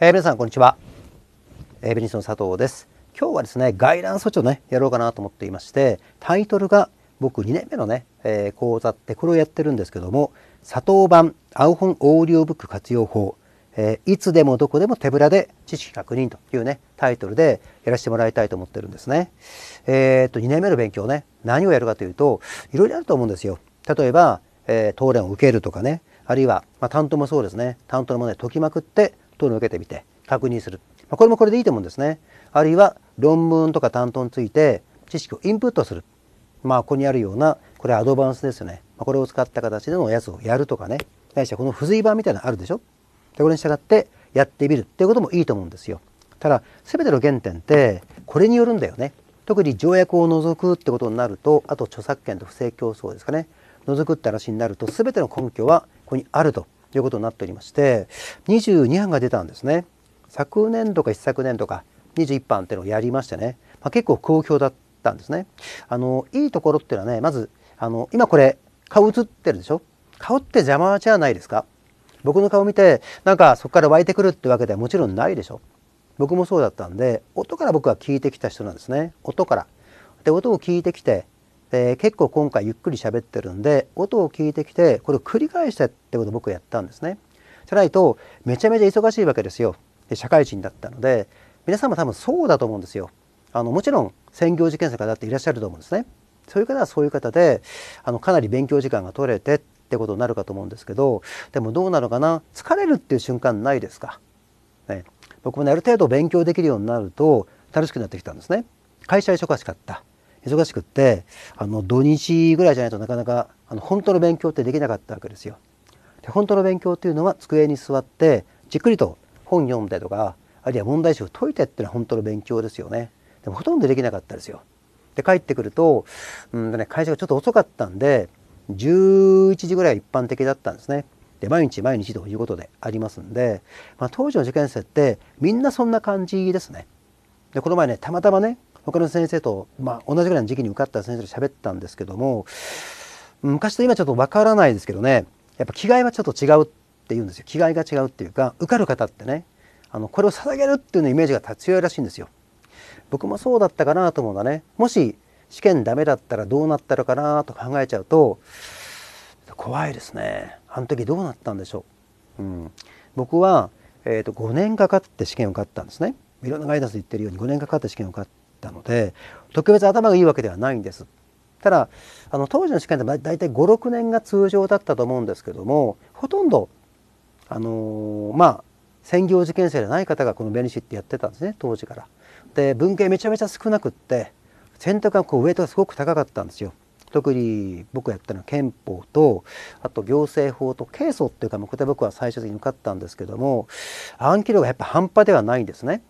えー、皆さんこんにちは、えー、ベニスの佐藤です今日はですね外覧措置をねやろうかなと思っていましてタイトルが僕2年目のね、えー、講座ってこれをやってるんですけども佐藤版青本オーディオブック活用法、えー、いつでもどこでも手ぶらで知識確認というねタイトルでやらせてもらいたいと思ってるんですねえっと2年目の勉強ね何をやるかというといろいろあると思うんですよ例えば、えー、討論を受けるとかねあるいは、まあ、担当もそうですね担当のもので解きまくって討論を受けてみて確認する、まあ、これもこれでいいと思うんですねあるいは論文とか担当について知識をインプットするまあここにあるようなこれアドバンスですよね、まあ、これを使った形でのやつをやるとかね対しはこの付随版みたいなのあるでしょでこれに従ってやってみるっていうこともいいと思うんですよただ全ての原点ってこれによるんだよね特に条約を除くってことになるとあと著作権と不正競争ですかね除くって話になると全ての根拠はここにあるとということになっておりまして22班が出たんですね昨年度か一昨年度か21版っていうのをやりましてね、まあ、結構好評だったんですねあのいいところっていうのはねまずあの今これ顔写ってるでしょ顔って邪魔じゃないですか僕の顔見てなんかそこから湧いてくるってわけではもちろんないでしょ僕もそうだったんで音から僕は聞いてきた人なんですね音からで音を聞いてきてえー、結構今回ゆっくり喋ってるんで音を聞いてきてこれを繰り返したってことを僕やったんですね。じゃないとめちゃめちゃ忙しいわけですよ。社会人だったので皆さんも多分そうだと思うんですよ。あのもちろん専業受験者方っていらっしゃると思うんですね。そういう方はそういう方であのかなり勉強時間が取れてってことになるかと思うんですけどでもどうなのかな疲れるっていう瞬間ないですか、ね、僕もねある程度勉強できるようになると楽しくなってきたんですね。会社忙しかった忙しくってあの土日ぐらいじゃないとなかなかあの本当の勉強ってできなかったわけですよ。で本当の勉強っていうのは机に座ってじっくりと本読んでとかあるいは問題集を解いてっていうのは本当の勉強ですよね。でもほとんどできなかったですよ。で帰ってくると、うんね、会社がちょっと遅かったんで11時ぐらいは一般的だったんですね。で毎日毎日ということでありますんで、まあ、当時の受験生ってみんなそんな感じですね。でこの前ねたまたまね他の先生と、まあ、同じぐらいの時期に受かった先生と喋ったんですけども昔と今ちょっとわからないですけどねやっぱ着替えはちょっと違うって言うんですよ気概が違うっていうか受かる方ってねあのこれを捧げるっていうのイメージが強いらしいんですよ。僕もそうだったかなと思うんだねもし試験ダメだったらどうなったのかなと考えちゃうと怖いですねあの時どうなったんでしょう、うん、僕は、えーと、5年かかって試験受かったんですねいろんなガイダンスで言ってるように5年かかって試験受かっったので特別頭がいいわけではないんです。ただあの当時の試験だい大体56年が通常だったと思うんですけどもほとんどあのー、まあ専業受験生じゃない方がこの弁理士ってやってたんですね当時から。で文系めちゃめちゃ少なくって選択がこうウェイトがすごく高かったんですよ。特に僕がやったのは憲法とあと行政法と係争っていう科目で僕は最終的に受かったんですけども暗記量がやっぱ半端ではないんですね。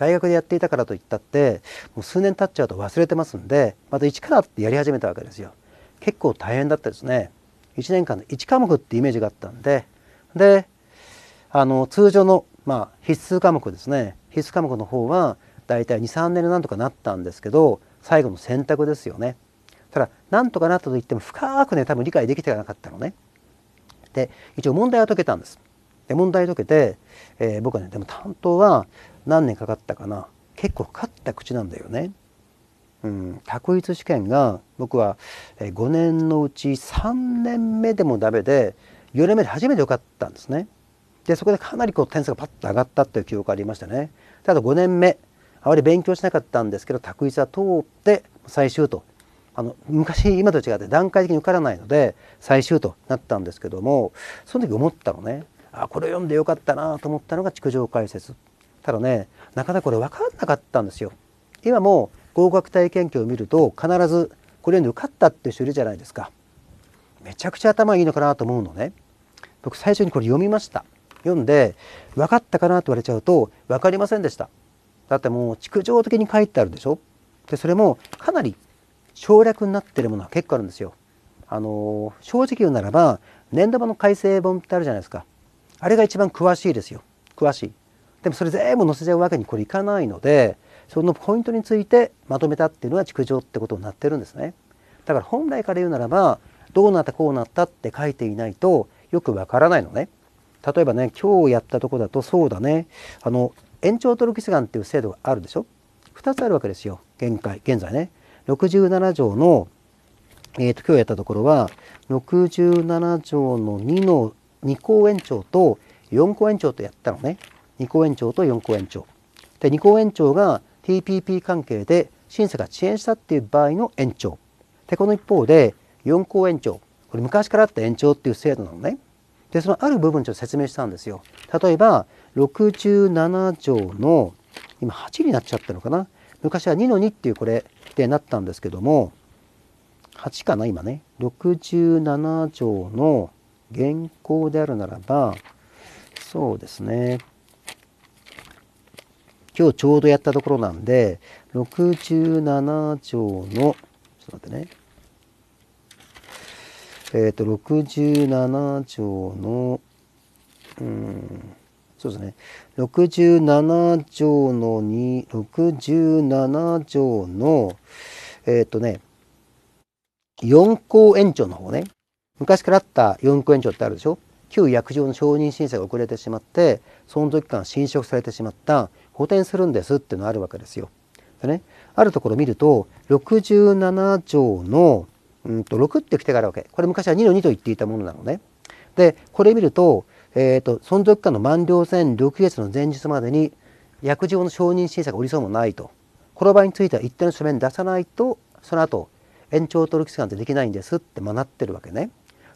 大学でやっていたからといったってもう数年経っちゃうと忘れてますんでまた一からってやり始めたわけですよ結構大変だったですね1年間の1科目ってイメージがあったんでであの通常の、まあ、必須科目ですね必須科目の方は大体23年でなんとかなったんですけど最後の選択ですよねただなんとかなったといっても深くね多分理解できてなかったのねで一応問題は解けたんですで問題解けて、えー、僕はねでも担当は何年かかったかな結構かかった口なんだよね。うん、択一試験が僕は5年のうち3年目でもダメで4年目で初めて受かったんですね。でそこでかなりこう点数がパッと上がったという記憶がありましたね。ただ5年目あまり勉強しなかったんですけど択一は通って最終とあの昔今と違って段階的に受からないので最終となったんですけどもその時思ったのねあこれ読んでよかったなと思ったのが「築城解説」ただねなかなかこれ分かんなかったんですよ。今も合格体験記を見ると必ずこれに受かったっていう人いるじゃないですか。めちゃくちゃ頭いいのかなと思うのね。僕最初にこれ読みました。読んで分かったかなと言われちゃうと分かりませんでした。だってもう逐条的に書いてあるでしょ。でそれもかなり省略になってるものは結構あるんですよ。あの正直言うならば年度版の改正本ってあるじゃないですか。あれが一番詳しいですよ。詳しい。でもそれ全部載せちゃうわけにこれいかないのでそのポイントについてまとめたっていうのが築城ってことになってるんですね。だから本来から言うならばどうなったこうなったって書いていないとよくわからないのね。例えばね今日やったとこだとそうだねあの延長取ガ願っていう制度があるでしょ2つあるわけですよ現在現在ね67条の、えーと、と今日やったところは67条の2の2項延長と4項延長とやったのね2公園長と4公園長で2公園長が TPP 関係で審査が遅延したっていう場合の延長でこの一方で4公園長これ昔からあった延長っていう制度なのねでそのある部分ちょっと説明したんですよ例えば67条の今8になっちゃったのかな昔は2の2っていうこれでなったんですけども8かな今ね67条の現行であるならばそうですね今日ちょうどやったところなんで、67兆の、ちょっと待ってね。えっ、ー、と、67兆の、うん、そうですね。67兆の2、67兆の、えっ、ー、とね、4項延長の方ね。昔からあった4項延長ってあるでしょ旧約定の承認申請が遅れてしまって、その時間侵食されてしまった補填するんですっていうのがあるわけですよ。でね、あるところ見ると67条の、うんと、6って来てがあるわけこれ昔は2の2と言っていたものなのね。でこれ見ると,、えーと、存続期間の満了前6月の前日までに薬事法の承認審査がおりそうもないとこの場合については一定の書面出さないとその後延長登録期間ってできないんですって、まあ、なってるわけね。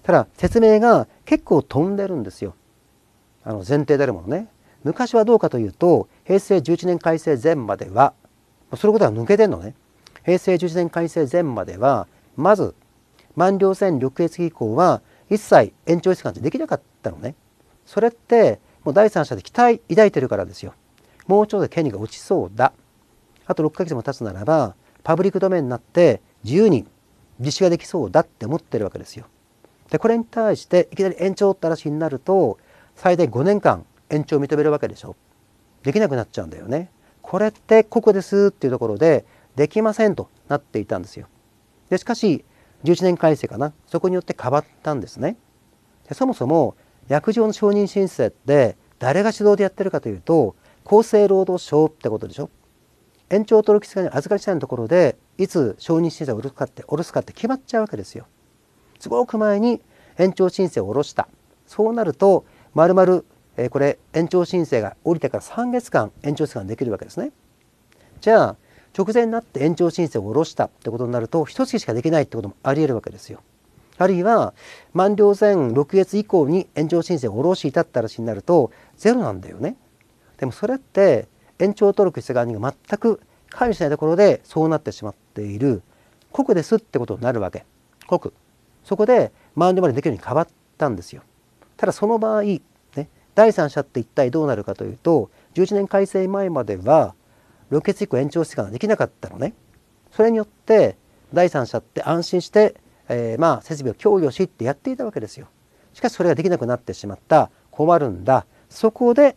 ただ説明が結構飛んでるんですよ。あの前提であるものね。昔はどうかというと平成11年改正前まではそうことは抜けてんのね平成11年改正前まではまず満了線緑月以降は一切延長出願できなかったのねそれってもう第三者で期待抱いてるからですよもうちょっと権利が落ちそうだあと6ヶ月も経つならばパブリックドメインになって自由に実施ができそうだって思ってるわけですよでこれに対していきなり延長って話になると最大5年間延長を認めるわけでしょできなくなっちゃうんだよねこれってここですっていうところでできませんとなっていたんですよでしかし11年改正かなそこによって変わったんですねでそもそも薬状の承認申請って誰が主導でやってるかというと厚生労働省ってことでしょ延長登録期間に預かりしたいところでいつ承認申請を下ろすかって下ろすかって決まっちゃうわけですよすごく前に延長申請を下ろしたそうなるとまるまるえこれ延長申請が降りてから3月間延長期間できるわけですね。じゃあ直前になって延長申請を下ろしたってことになると1月しかできないってこともありえるわけですよ。あるいは満了前6月以降に延長申請を下ろしていたって話になるとゼロなんだよね。でもそれって延長登録した側に全く関与しないところでそうなってしまっている国ですってことになるわけ。国。そこで満了までできるように変わったんですよ。ただその場合第三者って一体どうなるかというと11年改正前までは老血移行延長期間ができなかったのね。それによって第三者って安心して、えー、まあ設備を供与しってやっていたわけですよ。しかしそれができなくなってしまった困るんだそこで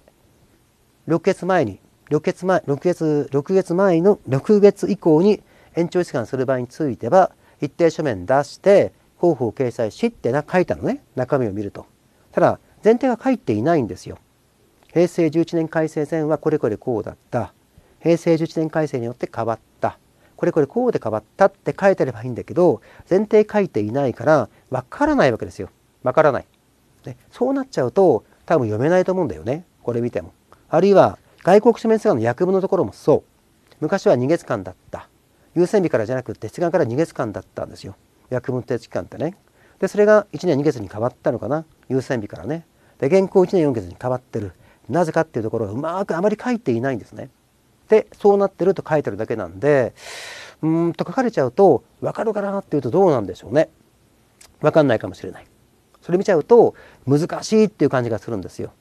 6月前に6月前6月6月前の6月以降に延長期間する場合については一定書面出して広報掲載しってな書いたのね中身を見ると。ただ前提が書いていないんですよ。平成11年改正前はこれこれこうだった平成11年改正によって変わったこれこれこうで変わったって書いてあればいいんだけど前提書いていないからわからないわけですよ。わからない。ね、そうなっちゃうと多分読めないと思うんだよねこれ見ても。あるいは外国紙面姿の役務のところもそう。昔は2月間だった。優先日からじゃなくて月間から2月間だったんですよ。役務提出期間ってね。でそれが1年2月に変わったのかな優先日からねで現行1年4月に変わってるなぜかっていうところがうまくあまり書いていないんですね。でそうなってると書いてるだけなんでうんと書かれちゃうと分かるかなっていうとどうなんでしょうね。分かんないかもしれない。それ見ちゃうと難しいっていう感じがするんですよ。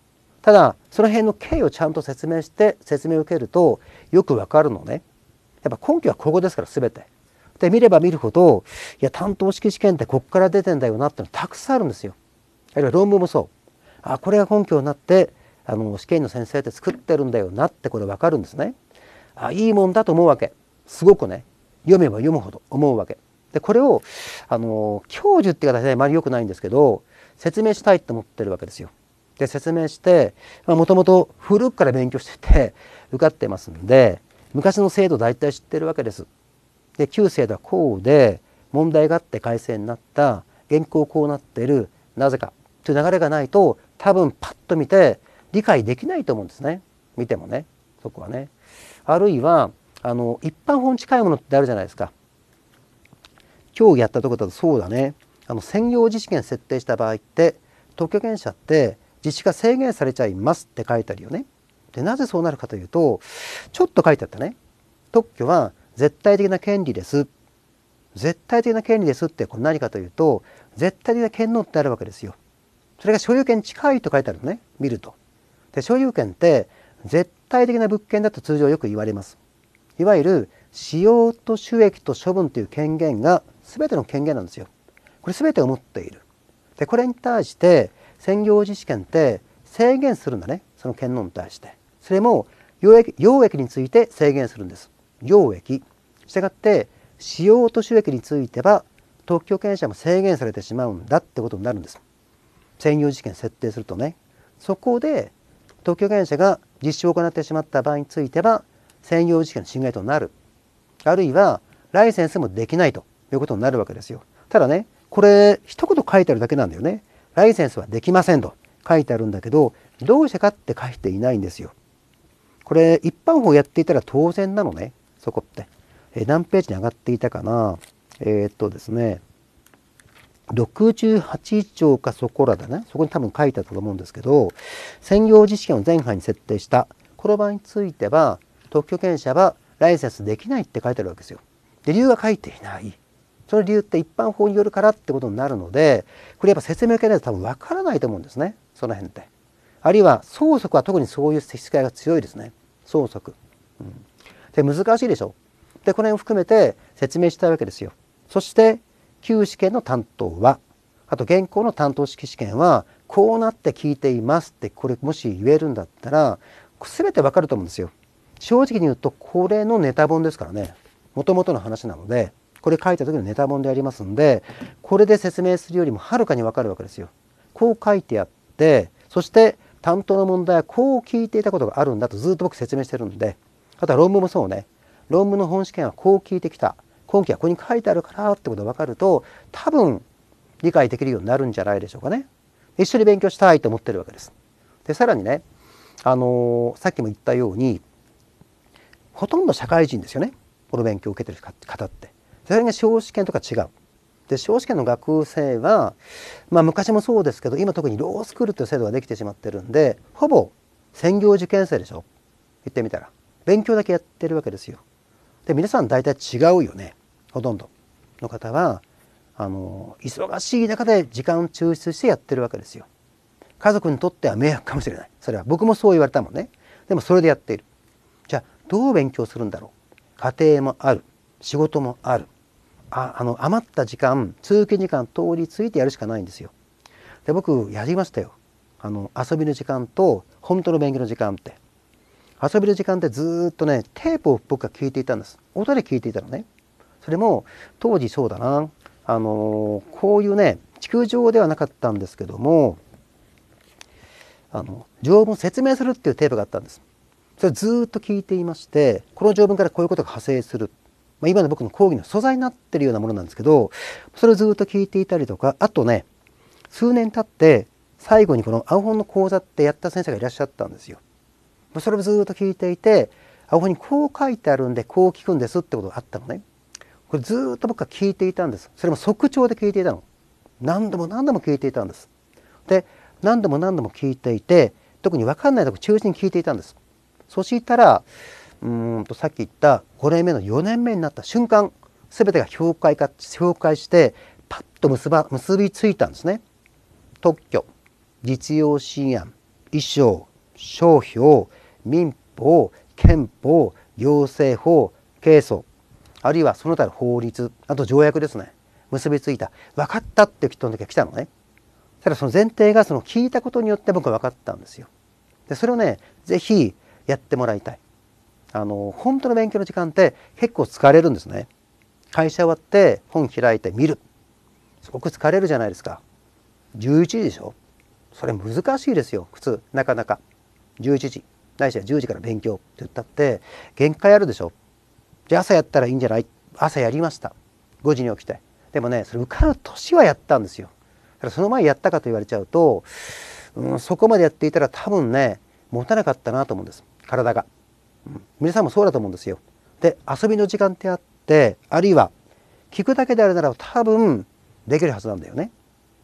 ただその辺の経緯をちゃんと説明して説明を受けるとよくわかるのね。やっぱ根拠はここですから全て。で見れば見るほどいや担当式試験ってこっから出てんだよなってのたくさんあるんですよ。あるいは論文もそうあこれが根拠になってあの試験の先生って作ってるんだよなってこれ分かるんですね。あいいもんだと思うわけすごくね読めば読むほど思うわけ。でこれをあの教授っていう形であまり良くないんですけど説明したいって思ってるわけですよ。で説明してもともと古くから勉強してて受かってますんで昔の制度大体知ってるわけです。で旧制度はこうで問題があって改正になった現行こうなってるなぜかという流れがないと多分パッと見て理解できないと思うんですね見てもねそこはね。あるいはあの一般法に近いものってあるじゃないですか。今日やったとこだとそうだねあの専業自治権設定した場合って特許権者って実施が制限されちゃいますって書いてあるよね。でなぜそうなるかというとちょっと書いてあったね。特許は絶対的な権利です。絶対的な権利ですってこれ何かというと絶対的な権能ってあるわけですよ。それが所有権近いと書いてあるのね見ると。で所有権って絶対的な物件だと通常よく言われます。いわゆる使用と収益と処分という権限が全ての権限なんですよ。これ全てを持っている。でこれに対して専業自治権って制限するんだねその権能に対して。それも養液について制限するんです。溶液したがって使用と収益については特許権者も制限されてしまうんだってことになるんです専用事件設定するとねそこで特許権者が実証を行ってしまった場合については専用事件の侵害となるあるいはライセンスもできないということになるわけですよただねこれ一言書いてあるだけなんだよねライセンスはできませんと書いてあるんだけどどうしてかって書いていないんですよこれ一般法やっていたら当然なのねそこって。え何ページに上がっていたかなえー、っとですね、68兆かそこらだね。そこに多分書いてあったと思うんですけど、専業実験を前半に設定した。この場については、特許権者はライセンスできないって書いてあるわけですよ。で理由は書いていない。その理由って一般法によるからってことになるので、これやっぱ説明受けないと多分わからないと思うんですね。その辺って。あるいは、相続は特にそういう接し替えが強いですね。相続。うんで難しいでしょでこの辺を含めて説明したいわけですよそして旧試験の担当はあと現行の担当式試験はこうなって聞いていますってこれもし言えるんだったら全てわかると思うんですよ正直に言うとこれのネタ本ですからねもともとの話なのでこれ書いた時のネタ本でありますんでこれで説明するよりもはるかにわかるわけですよこう書いてあってそして担当の問題はこう聞いていたことがあるんだとずっと僕説明してるんであとは論文もそうね論文の本試験はこう聞いてきた今期はここに書いてあるからってことが分かると多分理解できるようになるんじゃないでしょうかね。一緒に勉強したいと思ってるわけです。でさらにね、あのー、さっきも言ったようにほとんど社会人ですよねこの勉強を受けてる方って。それが司法試験とか違う。で司法試験の学生は、まあ、昔もそうですけど今特にロースクールという制度ができてしまってるんでほぼ専業受験生でしょ言ってみたら。勉強だけやってるわけですよ。で皆さん大体違うよねほとんどの方はあの忙しい中で時間を抽出してやってるわけですよ。家族にとっては迷惑かもしれないそれは僕もそう言われたもんねでもそれでやっているじゃあどう勉強するんだろう家庭もある仕事もあるああの余った時間通勤時間通り過ぎてやるしかないんですよで僕やりましたよあの遊びの時間と本当の勉強の時間って遊びの時間でずっとねテープを僕は聞いていたんです音で聞いていたのねそれも当時そうだなあのー、こういうね地球上ではなかったんですけどもあの条文説明するっていうテープがあったんですそれずっと聞いていましてこの条文からこういうことが派生する、まあ、今の僕の講義の素材になってるようなものなんですけどそれをずっと聞いていたりとかあとね数年経って最後にこの青本の講座ってやった先生がいらっしゃったんですよそれもずっと聞いていてあここにこう書いてあるんでこう聞くんですってことがあったのねこれずっと僕は聞いていたんですそれも即聴で聞いていたの何度も何度も聞いていたんですで何度も何度も聞いていて特に分かんないとこ中心に聞いていたんですそしたらうんとさっき言った5年目の4年目になった瞬間全てが評価化評価してパッと結ば結びついたんですね。特許実用新案衣装商標民法憲法行政法刑訴あるいはその他の法律あと条約ですね結びついた分かったっていう人の時が来たのねただその前提がその聞いたことによって僕は分かったんですよでそれをね是非やってもらいたいあの本当の勉強の時間って結構疲れるんですね会社終わって本開いて見るすごく疲れるじゃないですか11時でしょそれ難しいですよ普通なかなか11時来週は10時から勉強って言ったって限界あるでしょじゃあ朝やったらいいんじゃない朝やりました5時に起きてでもねそれ受かる年はやったんですよだからその前やったかと言われちゃうと、うん、そこまでやっていたら多分ね持たなかったなと思うんです体が、うん、皆さんもそうだと思うんですよで遊びの時間ってあってあるいは聞くだけであるなら多分できるはずなんだよね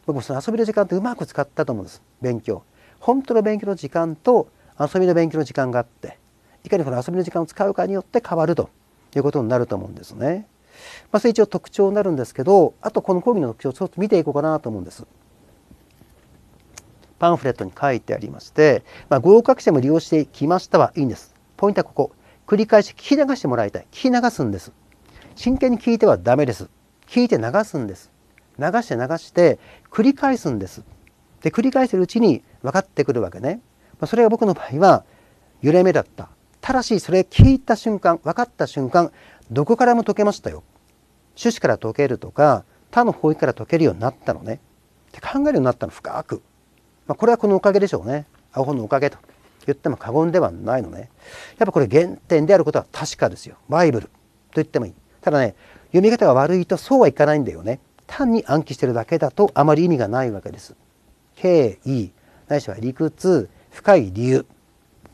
僕もその遊びの時間ってうまく使ったと思うんです勉強本当の勉強の時間と遊びの勉強の時間があっていかにこの遊びの時間を使うかによって変わるということになると思うんですね。まあ、それ一応特徴になるんですけどあとこの講義の特徴をちょっと見ていこうかなと思うんです。パンフレットに書いてありまして、まあ、合格者も利用してきましたはいいんです。ポイントはここ繰り返し聞き流してもらいたい聞き流すんです。真剣に聞いてはダメです。聞いて流すんです。流して流して繰り返すんです。で繰り返してるうちに分かってくるわけね。まそれが僕の場合は揺れ目だったただしそれ聞いた瞬間分かった瞬間どこからも解けましたよ種子から解けるとか他の方位から解けるようになったのねって考えるようになったの深く、まあ、これはこのおかげでしょうね青本のおかげと言っても過言ではないのねやっぱこれ原点であることは確かですよバイブルと言ってもいいただね読み方が悪いとそうはいかないんだよね単に暗記してるだけだとあまり意味がないわけです敬意ないしは理屈深い理由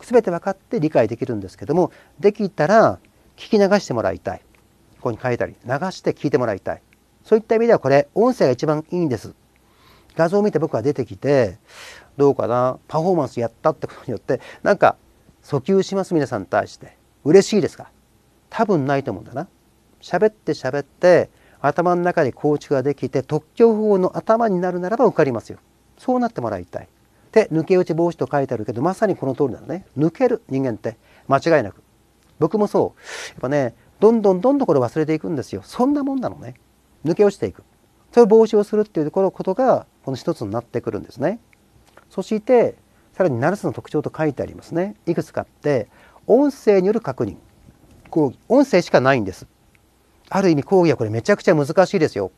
全て分かって理解できるんですけどもできたら聞き流してもらいたいここに書いたり流して聞いてもらいたいそういった意味ではこれ音声が一番いいんです画像を見て僕が出てきてどうかなパフォーマンスやったってことによってなんか訴求します皆さんに対して嬉しいですか多分ないと思うんだな喋って喋って頭の中で構築ができて特許法の頭になるならば受かりますよそうなってもらいたいで抜け落ち防止と書いてあるけどまさにこの通りなのね抜ける人間って間違いなく僕もそうやっぱねどんどんどんどんこれ忘れていくんですよそんなもんなのね抜け落ちていくそれを防止をするっていうこのことがこの一つになってくるんですねそしてさらにナルスの特徴と書いてありますねいくつかあって音声による確認こう音声しかないんですある意味講義はこれめちゃくちゃ難しいですよ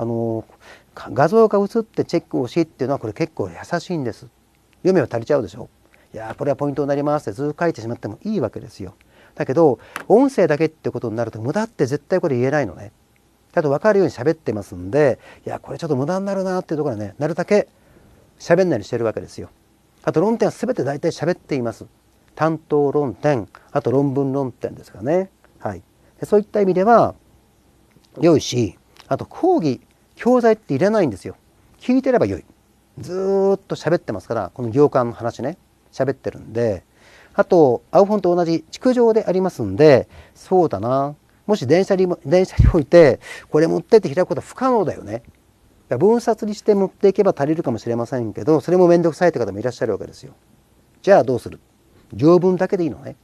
あの画像が写ってチェックをしっていうのはこれ結構優しいんです。読めば足りちゃうでしょ。いやこれはポイントになりますってずっと書いてしまってもいいわけですよ。だけど音声だけってことになると無駄って絶対これ言えないのね。ただと分かるように喋ってますんでいやこれちょっと無駄になるなっていうところはねなるだけ喋んないようにしてるわけですよ。あと論点は全て大体喋っています。担当論点あと論文論点ですかね。はい、でそういった意味では良いしあと講義教材っていらないんですよ。聞いてればよい。ずっと喋ってますから、この行間の話ね、喋ってるんで、あと、青本と同じ築城でありますんで、そうだな。もし電車に、電車に置いて、これ持ってって開くことは不可能だよね。分冊にして持っていけば足りるかもしれませんけど、それもめんどくさいって方もいらっしゃるわけですよ。じゃあどうする条文だけでいいのね。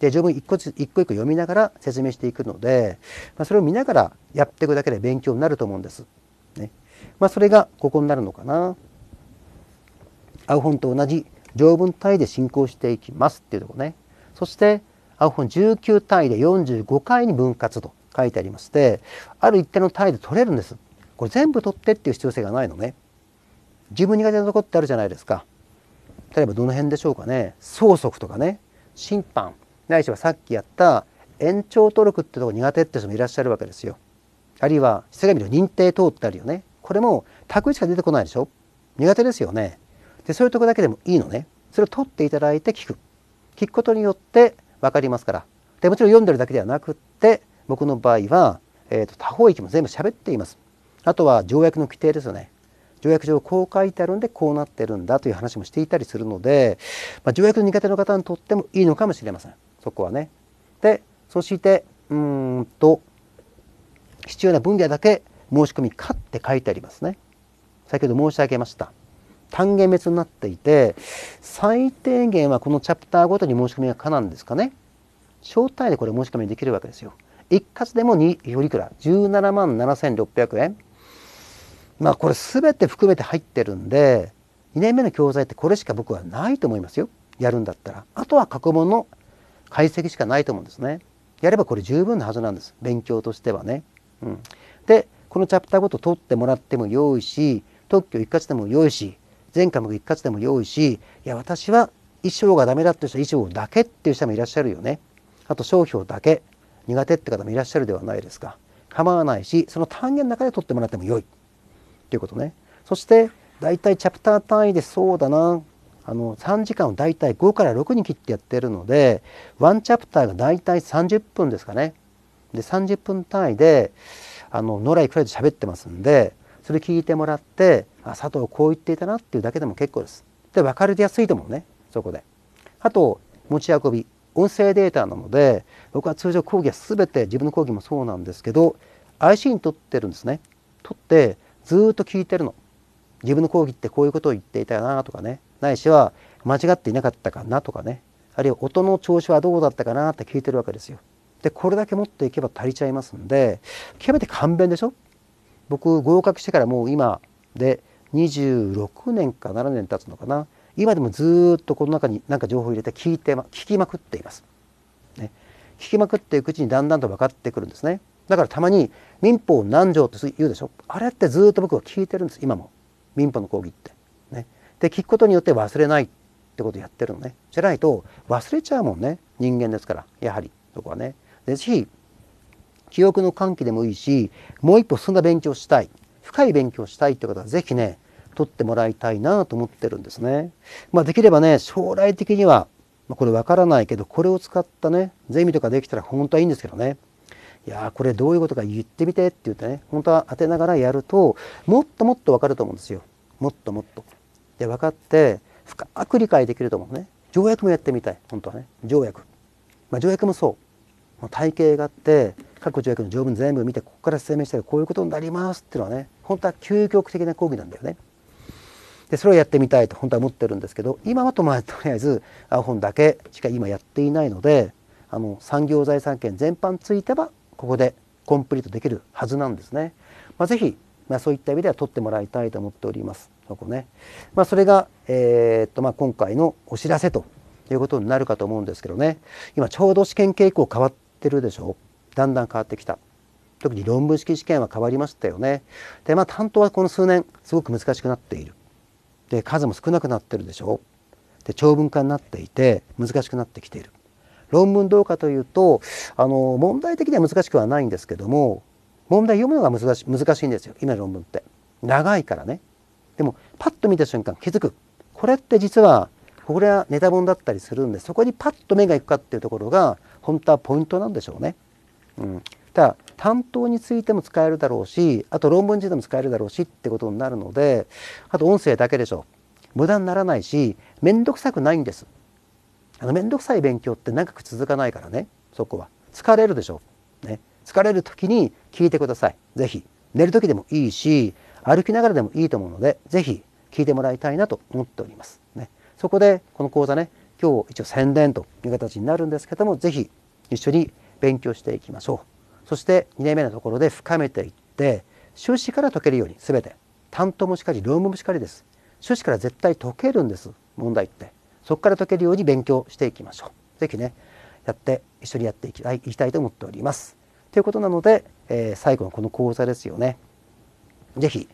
で条文一個一個一個読みながら説明していくので、まあ、それを見ながらやっていくだけで勉強になると思うんです。ねまあ、それがここになるのかな。青本と同じ条文単位で進行していきますっていうとこね。そして青本19単位で45回に分割と書いてありましてある一定の単位で取れるんです。これ全部取ってっていう必要性がないのね。自分苦手なところってあるじゃないですか。例えばどの辺でしょうかね。相続とかね。審判ないしはさっきやった延長登録ってとこ苦手って人もいらっしゃるわけですよ。あるいは質紙の認定等ってあるよね。これも択しか出てこないでしょ苦手ですよね。でそういうとこだけでもいいのね。それを取っていただいて聞く。聞くことによって分かりますから。でもちろん読んでるだけではなくって僕の場合は、えーと、と他方域も全部喋っています。あとは条約の規定ですよね。条約上こう書いてあるんでこうなってるんだという話もしていたりするので、まあ、条約の苦手の方にとってもいいのかもしれません。そこはね。で、そして、うんと、必要な分野だけ申し込みかって書いてありますね。先ほど申し上げました。単元別になっていて、最低限はこのチャプターごとに申し込みが可なんですかね。招待でこれ申し込みできるわけですよ。一括でも2よりいくら ?17 万7600円。まあこれ全て含めて入ってるんで、2年目の教材ってこれしか僕はないと思いますよ。やるんだったら。あとは過去問の解析しかないと思うんですね。やればこれ十分なはずなんです勉強としてはね。うん、でこのチャプターごと取ってもらっても良いし特許一括でも良いし全科目一括でも良いしいや私は衣装がダメだっていう人は衣装だけっていう人もいらっしゃるよね。あと商標だけ苦手って方もいらっしゃるではないですか。構わないしその単元の中で取ってもらっても良いということね。そして大体チャプター単位でそうだなあの3時間をだいたい5から6に切ってやってるのでワンチャプターが大体30分ですかね。で30分単位であの野良いくらいで喋ってますんでそれ聞いてもらってあ佐藤こう言っていたなっていうだけでも結構です。で分かりやすいと思うねそこで。あと持ち運び音声データなので僕は通常講義は全て自分の講義もそうなんですけど IC に撮ってるんですね。撮ってずっと聞いてるの。自分の講義ってこういうことを言っていたなとかねないしは間違っていなかったかなとかねあるいは音の調子はどうだったかなって聞いてるわけですよ。でこれだけ持っていけば足りちゃいますんで極めて勘弁でしょ僕合格してからもう今で26年か7年経つのかな今でもずっとこの中に何か情報を入れて聞いて、ま、聞きまくっています、ね、聞きまくっていくうちにだんだんと分かってくるんですねだからたまに民法何条って言うでしょあれってずっと僕は聞いてるんです今も民法の講義ってねで聞くことによって忘れないってことをやってるのねじゃないと忘れちゃうもんね人間ですからやはりそこはねでぜひ記憶の喚起でもいいしもう一歩進んだ勉強したい深い勉強したいって方は是非ね取ってもらいたいなと思ってるんですね。まあ、できればね将来的には、まこれわからないけどこれを使ったねゼミとかできたら本当はいいんですけどねいやこれどういうことか言ってみてって言ってね本当は当てながらやるともっともっとわかると思うんですよもっともっと。で分かって深く理解できると思うね条約もやってみたい本当はね条約、まあ、条約もそう体系があって各条約の条文全部見てここから説明したらこういうことになりますっていうのはね本当は究極的な講義なんだよねでそれをやってみたいと本当は思ってるんですけど今はとまあとりあえず青本だけしか今やっていないのであの産業財産権全般ついてはここでコンプリートできるはずなんですね。まあ、ぜひまあ、そういった意味では取ってもらいたいと思っております。そこね。まあ、それが、えー、っと、まあ、今回のお知らせということになるかと思うんですけどね。今、ちょうど試験傾向変わってるでしょだんだん変わってきた。特に論文式試験は変わりましたよね。で、まあ、担当はこの数年、すごく難しくなっている。で、数も少なくなってるでしょで、長文化になっていて、難しくなってきている。論文どうかというと、あの、問題的には難しくはないんですけども、問題読むのが難し難しいんですよ今の論文って長いからねでもパッと見た瞬間気づくこれって実はこれはネタ本だったりするんでそこにパッと目がいくかっていうところが本当はポイントなんでしょうね。うん、ただ担当についても使えるだろうしあと論文についても使えるだろうしってことになるのであと音声だけでしょ無駄にならないし面倒くさくないんです。あの面倒くさい勉強って長く続かないからねそこは疲れるでしょう。ね、疲れる時に聞いてください。ぜひ。寝る時でもいいし、歩きながらでもいいと思うので、ぜひ聞いてもらいたいなと思っております。ね、そこで、この講座ね、今日一応宣伝という形になるんですけども、ぜひ一緒に勉強していきましょう。そして2年目のところで深めていって、修士から解けるように全て、担当もしかり、論文もしかりです。修士から絶対解けるんです、問題って。そこから解けるように勉強していきましょう。ぜひね、やって、一緒にやっていきたいいきたいと思っております。ということなので、えー、最後のこの講座ですよね。是非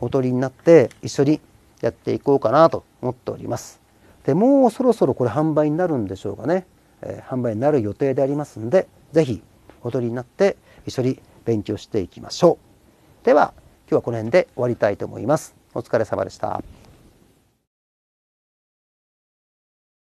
おとりになって一緒にやっていこうかなと思っております。でもうそろそろこれ販売になるんでしょうかね、えー、販売になる予定でありますんで是非おとりになって一緒に勉強していきましょう。では今日はこの辺で終わりたいと思います。お疲れ様でした。